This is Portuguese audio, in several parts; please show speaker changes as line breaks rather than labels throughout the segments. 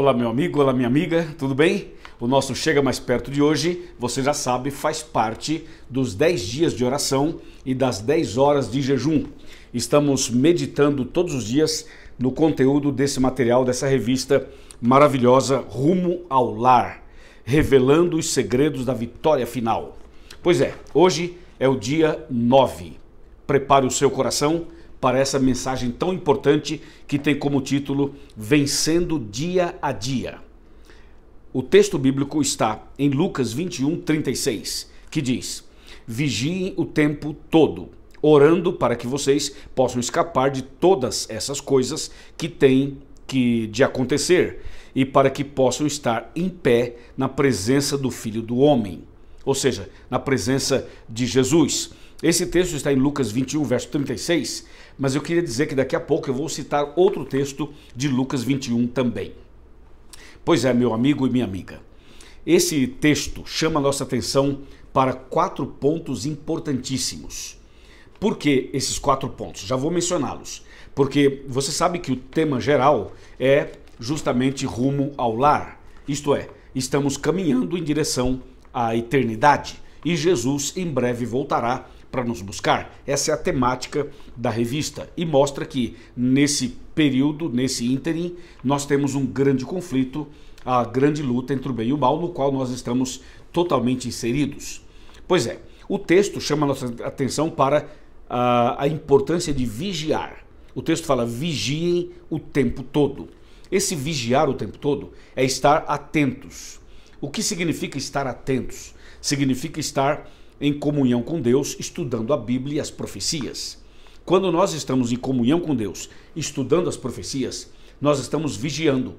Olá, meu amigo, olá, minha amiga, tudo bem? O nosso Chega Mais Perto de hoje, você já sabe, faz parte dos 10 dias de oração e das 10 horas de jejum. Estamos meditando todos os dias no conteúdo desse material, dessa revista maravilhosa Rumo ao Lar revelando os segredos da vitória final. Pois é, hoje é o dia 9. Prepare o seu coração para essa mensagem tão importante que tem como título Vencendo Dia a Dia. O texto bíblico está em Lucas 21, 36, que diz: Vigiem o tempo todo, orando para que vocês possam escapar de todas essas coisas que têm que de acontecer e para que possam estar em pé na presença do Filho do Homem, ou seja, na presença de Jesus. Esse texto está em Lucas 21, verso 36, mas eu queria dizer que daqui a pouco eu vou citar outro texto de Lucas 21 também. Pois é, meu amigo e minha amiga. Esse texto chama a nossa atenção para quatro pontos importantíssimos. Por que esses quatro pontos? Já vou mencioná-los. Porque você sabe que o tema geral é justamente rumo ao lar. Isto é, estamos caminhando em direção à eternidade e Jesus em breve voltará para nos buscar. Essa é a temática da revista e mostra que nesse período, nesse ínterim, nós temos um grande conflito, a grande luta entre o bem e o mal, no qual nós estamos totalmente inseridos. Pois é, o texto chama nossa atenção para a, a importância de vigiar. O texto fala: vigiem o tempo todo. Esse vigiar o tempo todo é estar atentos. O que significa estar atentos? Significa estar em comunhão com Deus, estudando a Bíblia e as profecias. Quando nós estamos em comunhão com Deus, estudando as profecias, nós estamos vigiando.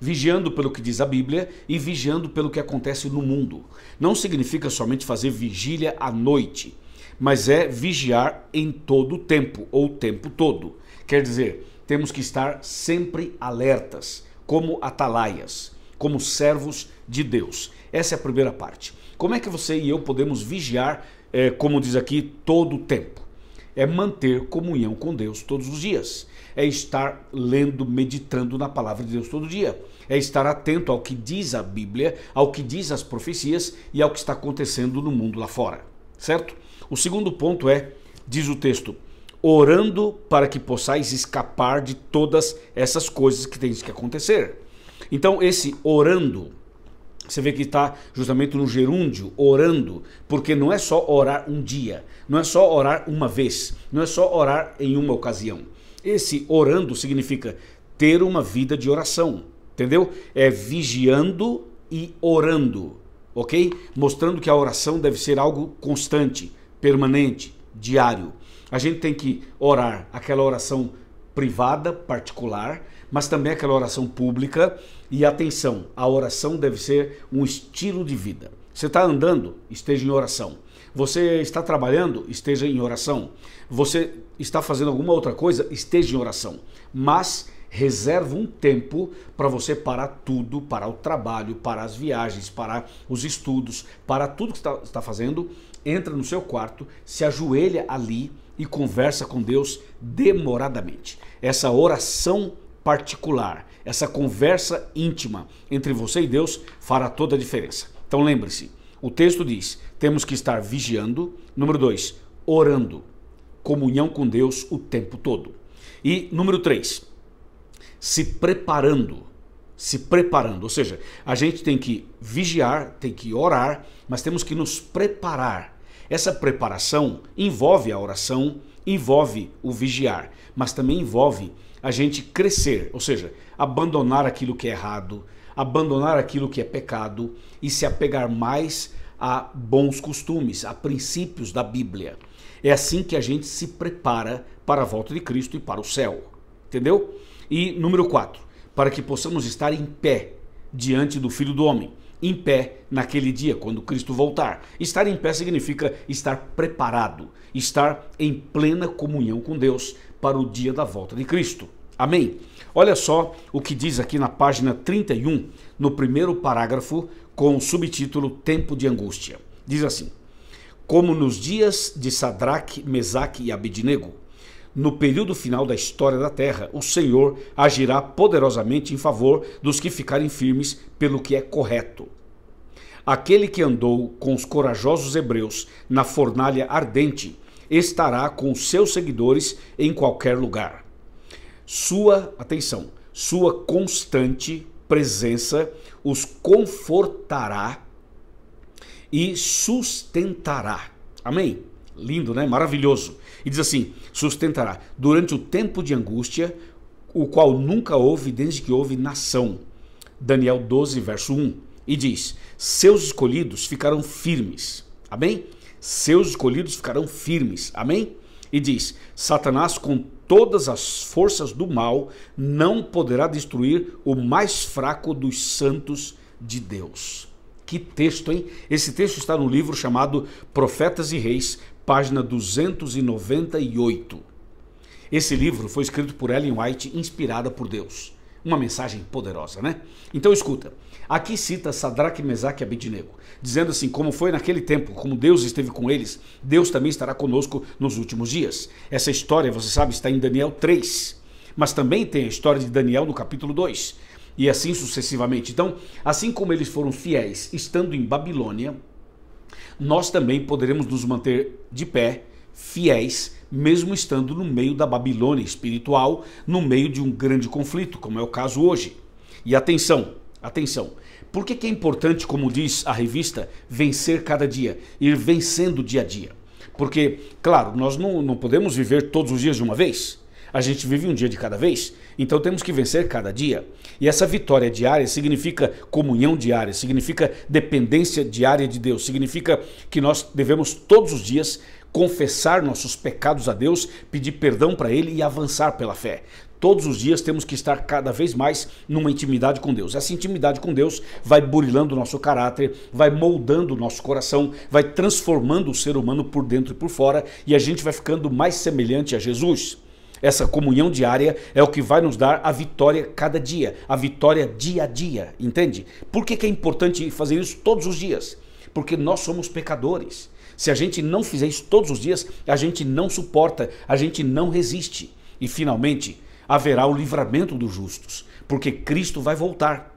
Vigiando pelo que diz a Bíblia e vigiando pelo que acontece no mundo. Não significa somente fazer vigília à noite, mas é vigiar em todo o tempo, ou o tempo todo. Quer dizer, temos que estar sempre alertas, como atalaias como servos de Deus. Essa é a primeira parte. Como é que você e eu podemos vigiar, é, como diz aqui, todo o tempo? É manter comunhão com Deus todos os dias. É estar lendo, meditando na palavra de Deus todo dia. É estar atento ao que diz a Bíblia, ao que diz as profecias e ao que está acontecendo no mundo lá fora. Certo? O segundo ponto é, diz o texto, orando para que possais escapar de todas essas coisas que têm que acontecer então, esse orando, você vê que está justamente no gerúndio, orando, porque não é só orar um dia, não é só orar uma vez, não é só orar em uma ocasião. Esse orando significa ter uma vida de oração, entendeu? É vigiando e orando, ok? Mostrando que a oração deve ser algo constante, permanente, diário. A gente tem que orar aquela oração privada, particular, mas também aquela oração pública. E atenção, a oração deve ser um estilo de vida. Você está andando, esteja em oração. Você está trabalhando, esteja em oração. Você está fazendo alguma outra coisa, esteja em oração. Mas reserva um tempo para você parar tudo, para o trabalho, para as viagens, para os estudos, para tudo que está, está fazendo, entra no seu quarto, se ajoelha ali e conversa com Deus demoradamente. Essa oração particular, essa conversa íntima entre você e Deus fará toda a diferença. Então lembre-se, o texto diz: temos que estar vigiando. Número dois, orando. Comunhão com Deus o tempo todo. E número três, se preparando. Se preparando. Ou seja, a gente tem que vigiar, tem que orar, mas temos que nos preparar. Essa preparação envolve a oração, envolve o vigiar, mas também envolve a gente crescer, ou seja, abandonar aquilo que é errado, abandonar aquilo que é pecado e se apegar mais a bons costumes, a princípios da Bíblia. É assim que a gente se prepara para a volta de Cristo e para o céu. Entendeu? E número 4, para que possamos estar em pé diante do Filho do Homem, em pé naquele dia, quando Cristo voltar. Estar em pé significa estar preparado, estar em plena comunhão com Deus para o dia da volta de Cristo. Amém? Olha só o que diz aqui na página 31, no primeiro parágrafo, com o subtítulo Tempo de Angústia. Diz assim: Como nos dias de Sadraque, Mesaque e Abednego, no período final da história da terra, o Senhor agirá poderosamente em favor dos que ficarem firmes pelo que é correto. Aquele que andou com os corajosos hebreus na fornalha ardente estará com seus seguidores em qualquer lugar sua atenção, sua constante presença os confortará e sustentará. Amém? Lindo, né? Maravilhoso. E diz assim: sustentará durante o tempo de angústia, o qual nunca houve desde que houve nação. Daniel 12, verso 1. E diz: Seus escolhidos ficarão firmes. Amém? Seus escolhidos ficarão firmes. Amém? E diz: Satanás, com todas as forças do mal, não poderá destruir o mais fraco dos santos de Deus. Que texto, hein? Esse texto está no livro chamado Profetas e Reis, página 298. Esse livro foi escrito por Ellen White, inspirada por Deus. Uma mensagem poderosa, né? Então escuta, aqui cita Sadraque, Mesaque e Abednego, dizendo assim, como foi naquele tempo, como Deus esteve com eles, Deus também estará conosco nos últimos dias. Essa história, você sabe, está em Daniel 3, mas também tem a história de Daniel no capítulo 2, e assim sucessivamente. Então, assim como eles foram fiéis estando em Babilônia, nós também poderemos nos manter de pé, fiéis, mesmo estando no meio da Babilônia espiritual, no meio de um grande conflito, como é o caso hoje. E atenção, atenção. Por que, é importante, como diz a revista, vencer cada dia, ir vencendo dia a dia? Porque, claro, nós não, não podemos viver todos os dias de uma vez. A gente vive um dia de cada vez, então temos que vencer cada dia. E essa vitória diária significa comunhão diária, significa dependência diária de Deus, significa que nós devemos todos os dias confessar nossos pecados a Deus, pedir perdão para Ele e avançar pela fé. Todos os dias temos que estar cada vez mais numa intimidade com Deus. Essa intimidade com Deus vai burilando o nosso caráter, vai moldando o nosso coração, vai transformando o ser humano por dentro e por fora e a gente vai ficando mais semelhante a Jesus. Essa comunhão diária é o que vai nos dar a vitória cada dia, a vitória dia a dia, entende? Por que, que é importante fazer isso todos os dias? Porque nós somos pecadores. Se a gente não fizer isso todos os dias, a gente não suporta, a gente não resiste. E finalmente, haverá o livramento dos justos, porque Cristo vai voltar.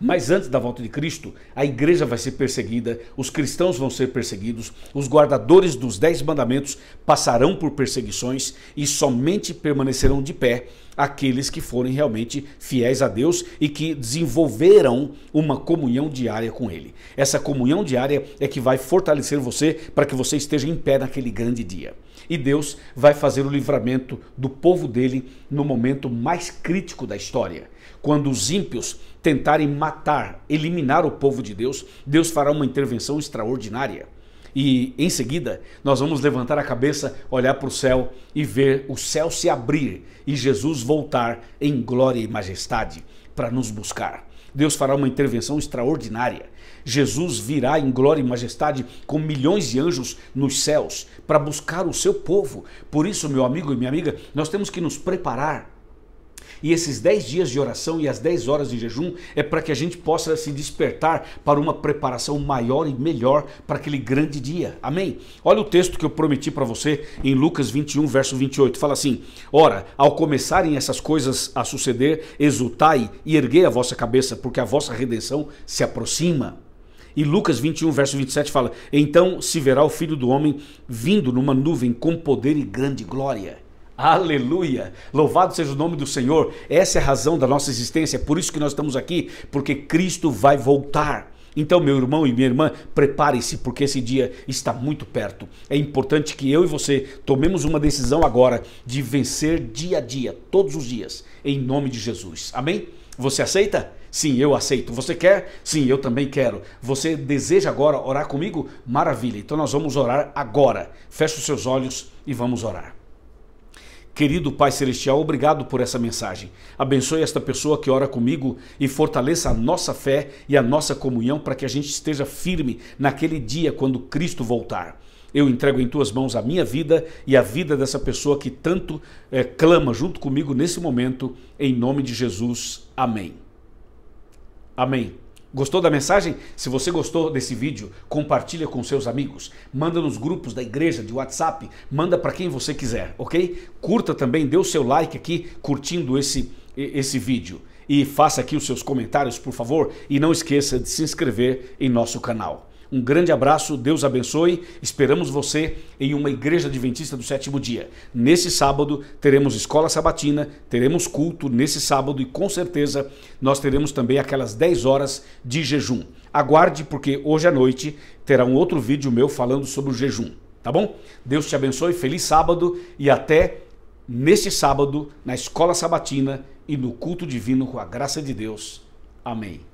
Mas antes da volta de Cristo, a igreja vai ser perseguida, os cristãos vão ser perseguidos, os guardadores dos dez mandamentos passarão por perseguições e somente permanecerão de pé aqueles que forem realmente fiéis a Deus e que desenvolveram uma comunhão diária com Ele. Essa comunhão diária é que vai fortalecer você para que você esteja em pé naquele grande dia. E Deus vai fazer o livramento do povo dele no momento mais crítico da história, quando os ímpios tentarem matar, eliminar o povo de Deus, Deus fará uma intervenção extraordinária. E em seguida, nós vamos levantar a cabeça, olhar para o céu e ver o céu se abrir e Jesus voltar em glória e majestade para nos buscar. Deus fará uma intervenção extraordinária. Jesus virá em glória e majestade com milhões de anjos nos céus para buscar o seu povo. Por isso, meu amigo e minha amiga, nós temos que nos preparar e esses 10 dias de oração e as 10 horas de jejum é para que a gente possa se despertar para uma preparação maior e melhor para aquele grande dia. Amém? Olha o texto que eu prometi para você em Lucas 21, verso 28. Fala assim: Ora, ao começarem essas coisas a suceder, exultai e erguei a vossa cabeça, porque a vossa redenção se aproxima. E Lucas 21, verso 27 fala: Então se verá o filho do homem vindo numa nuvem com poder e grande glória. Aleluia! Louvado seja o nome do Senhor. Essa é a razão da nossa existência. É por isso que nós estamos aqui, porque Cristo vai voltar. Então, meu irmão e minha irmã, prepare-se, porque esse dia está muito perto. É importante que eu e você tomemos uma decisão agora de vencer dia a dia, todos os dias, em nome de Jesus. Amém? Você aceita? Sim, eu aceito. Você quer? Sim, eu também quero. Você deseja agora orar comigo? Maravilha. Então nós vamos orar agora. Feche os seus olhos e vamos orar. Querido Pai Celestial, obrigado por essa mensagem. Abençoe esta pessoa que ora comigo e fortaleça a nossa fé e a nossa comunhão para que a gente esteja firme naquele dia quando Cristo voltar. Eu entrego em tuas mãos a minha vida e a vida dessa pessoa que tanto é, clama junto comigo nesse momento, em nome de Jesus. Amém. Amém. Gostou da mensagem? Se você gostou desse vídeo, compartilha com seus amigos, manda nos grupos da igreja, de WhatsApp, manda para quem você quiser, ok? Curta também, dê o seu like aqui curtindo esse, esse vídeo. E faça aqui os seus comentários, por favor, e não esqueça de se inscrever em nosso canal. Um grande abraço, Deus abençoe. Esperamos você em uma igreja adventista do sétimo dia. Nesse sábado teremos escola sabatina, teremos culto nesse sábado e com certeza nós teremos também aquelas 10 horas de jejum. Aguarde, porque hoje à noite terá um outro vídeo meu falando sobre o jejum, tá bom? Deus te abençoe, feliz sábado e até neste sábado na escola sabatina e no culto divino com a graça de Deus. Amém.